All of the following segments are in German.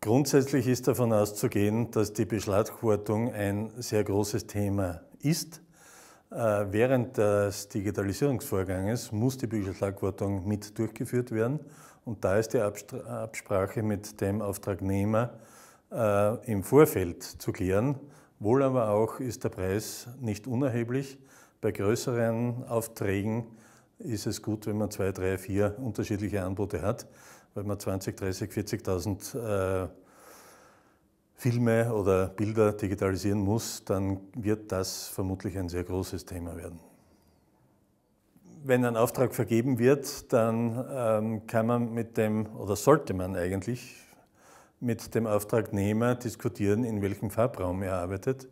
Grundsätzlich ist davon auszugehen, dass die Beschlagwortung ein sehr großes Thema ist. Äh, während des Digitalisierungsvorganges muss die Beschlagwortung mit durchgeführt werden und da ist die Absprache mit dem Auftragnehmer äh, im Vorfeld zu klären. Wohl aber auch ist der Preis nicht unerheblich. Bei größeren Aufträgen ist es gut, wenn man zwei, drei, vier unterschiedliche Anbote hat, weil man 20, 30, 40.000 äh, Filme oder Bilder digitalisieren muss, dann wird das vermutlich ein sehr großes Thema werden. Wenn ein Auftrag vergeben wird, dann ähm, kann man mit dem, oder sollte man eigentlich mit dem Auftragnehmer diskutieren, in welchem Farbraum er arbeitet.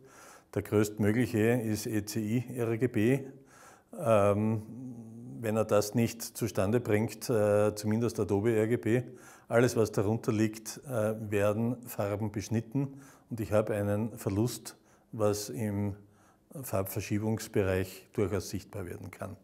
Der größtmögliche ist ECI, RGB. Ähm, wenn er das nicht zustande bringt, äh, zumindest Adobe RGB, alles was darunter liegt, äh, werden Farben beschnitten und ich habe einen Verlust, was im Farbverschiebungsbereich durchaus sichtbar werden kann.